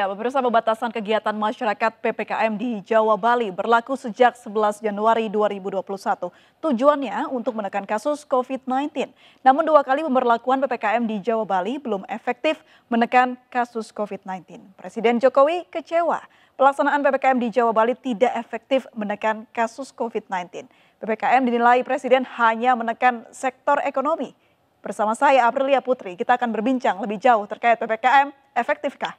Ya, pemirsa pembatasan kegiatan masyarakat PPKM di Jawa Bali berlaku sejak 11 Januari 2021. Tujuannya untuk menekan kasus COVID-19. Namun dua kali pemberlakuan PPKM di Jawa Bali belum efektif menekan kasus COVID-19. Presiden Jokowi kecewa pelaksanaan PPKM di Jawa Bali tidak efektif menekan kasus COVID-19. PPKM dinilai Presiden hanya menekan sektor ekonomi. Bersama saya Aprilia Putri, kita akan berbincang lebih jauh terkait PPKM efektifkah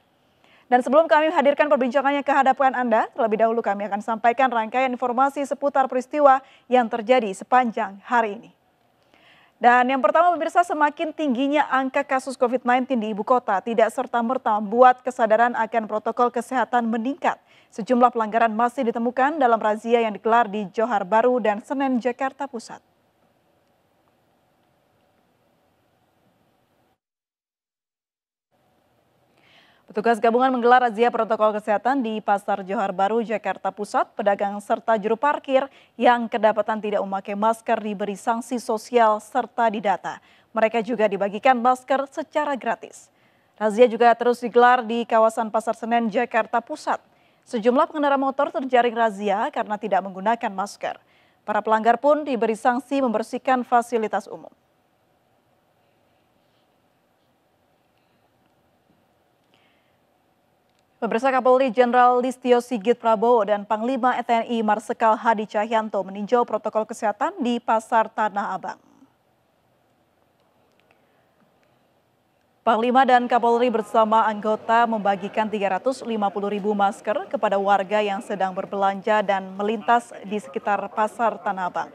dan sebelum kami hadirkan perbincangannya ke hadapan Anda, terlebih dahulu kami akan sampaikan rangkaian informasi seputar peristiwa yang terjadi sepanjang hari ini. Dan yang pertama pemirsa semakin tingginya angka kasus COVID-19 di ibu kota tidak serta-merta membuat kesadaran akan protokol kesehatan meningkat. Sejumlah pelanggaran masih ditemukan dalam razia yang digelar di Johar Baru dan Senen, Jakarta Pusat. Petugas gabungan menggelar razia protokol kesehatan di Pasar Johar Baru, Jakarta Pusat. Pedagang serta juru parkir yang kedapatan tidak memakai masker diberi sanksi sosial serta didata. Mereka juga dibagikan masker secara gratis. Razia juga terus digelar di kawasan Pasar Senen, Jakarta Pusat. Sejumlah pengendara motor terjaring razia karena tidak menggunakan masker. Para pelanggar pun diberi sanksi membersihkan fasilitas umum. Pemirsa Kapolri Jenderal Listio Sigit Prabowo dan Panglima e TNI Marsikal Hadi Cahyanto meninjau protokol kesehatan di Pasar Tanah Abang. Panglima dan Kapolri bersama anggota membagikan 350 ribu masker kepada warga yang sedang berbelanja dan melintas di sekitar Pasar Tanah Abang.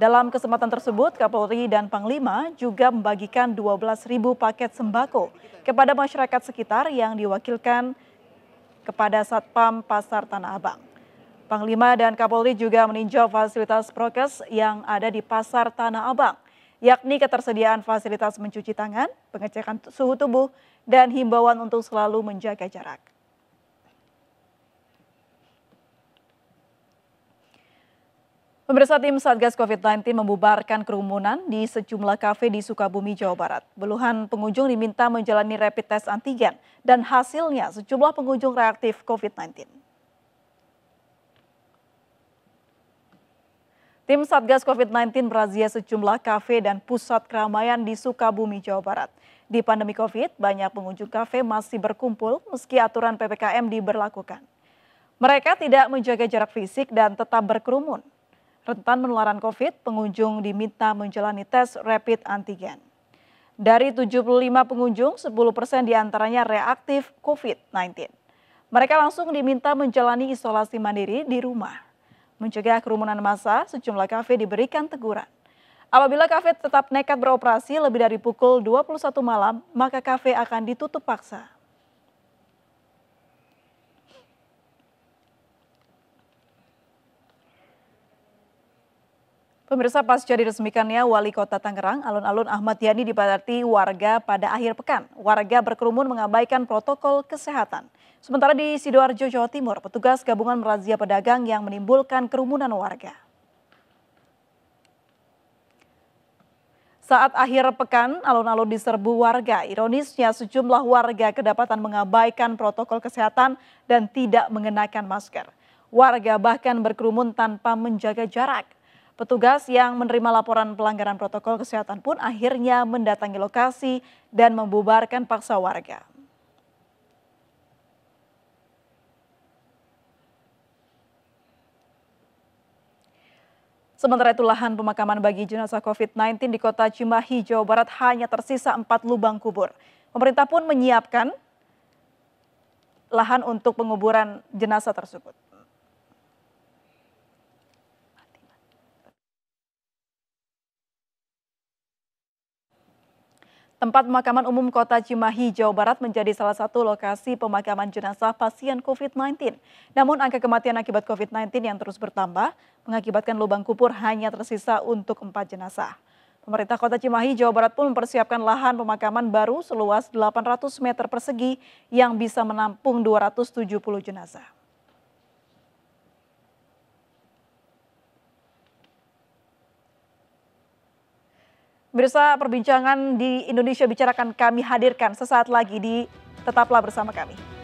Dalam kesempatan tersebut, Kapolri dan Panglima juga membagikan 12.000 paket sembako kepada masyarakat sekitar yang diwakilkan kepada Satpam Pasar Tanah Abang. Panglima dan Kapolri juga meninjau fasilitas prokes yang ada di Pasar Tanah Abang, yakni ketersediaan fasilitas mencuci tangan, pengecekan suhu tubuh, dan himbauan untuk selalu menjaga jarak. Pemirsa tim Satgas COVID-19 membubarkan kerumunan di sejumlah kafe di Sukabumi, Jawa Barat. Beluhan pengunjung diminta menjalani rapid test antigen dan hasilnya sejumlah pengunjung reaktif COVID-19. Tim Satgas COVID-19 merazia sejumlah kafe dan pusat keramaian di Sukabumi, Jawa Barat. Di pandemi COVID, banyak pengunjung kafe masih berkumpul meski aturan PPKM diberlakukan. Mereka tidak menjaga jarak fisik dan tetap berkerumun rentan penularan COVID, pengunjung diminta menjalani tes rapid antigen. Dari 75 pengunjung, 10 persen diantaranya reaktif COVID-19. Mereka langsung diminta menjalani isolasi mandiri di rumah. Mencegah kerumunan massa, sejumlah kafe diberikan teguran. Apabila kafe tetap nekat beroperasi lebih dari pukul 21 malam, maka kafe akan ditutup paksa. Pemirsa pasca diresmikannya Wali Kota Tangerang, alun-alun Ahmad Yani dipadati warga pada akhir pekan. Warga berkerumun mengabaikan protokol kesehatan. Sementara di Sidoarjo, Jawa Timur, petugas gabungan merazia pedagang yang menimbulkan kerumunan warga. Saat akhir pekan, alun-alun diserbu warga. Ironisnya, sejumlah warga kedapatan mengabaikan protokol kesehatan dan tidak mengenakan masker. Warga bahkan berkerumun tanpa menjaga jarak. Petugas yang menerima laporan pelanggaran protokol kesehatan pun akhirnya mendatangi lokasi dan membubarkan paksa warga. Sementara itu lahan pemakaman bagi jenazah COVID-19 di kota Cimahi, Jawa Barat hanya tersisa empat lubang kubur. Pemerintah pun menyiapkan lahan untuk penguburan jenazah tersebut. Tempat pemakaman umum kota Cimahi, Jawa Barat menjadi salah satu lokasi pemakaman jenazah pasien COVID-19. Namun angka kematian akibat COVID-19 yang terus bertambah mengakibatkan lubang kubur hanya tersisa untuk empat jenazah. Pemerintah kota Cimahi, Jawa Barat pun mempersiapkan lahan pemakaman baru seluas 800 meter persegi yang bisa menampung 270 jenazah. Pemirsa perbincangan di Indonesia Bicarakan kami hadirkan sesaat lagi di Tetaplah bersama kami.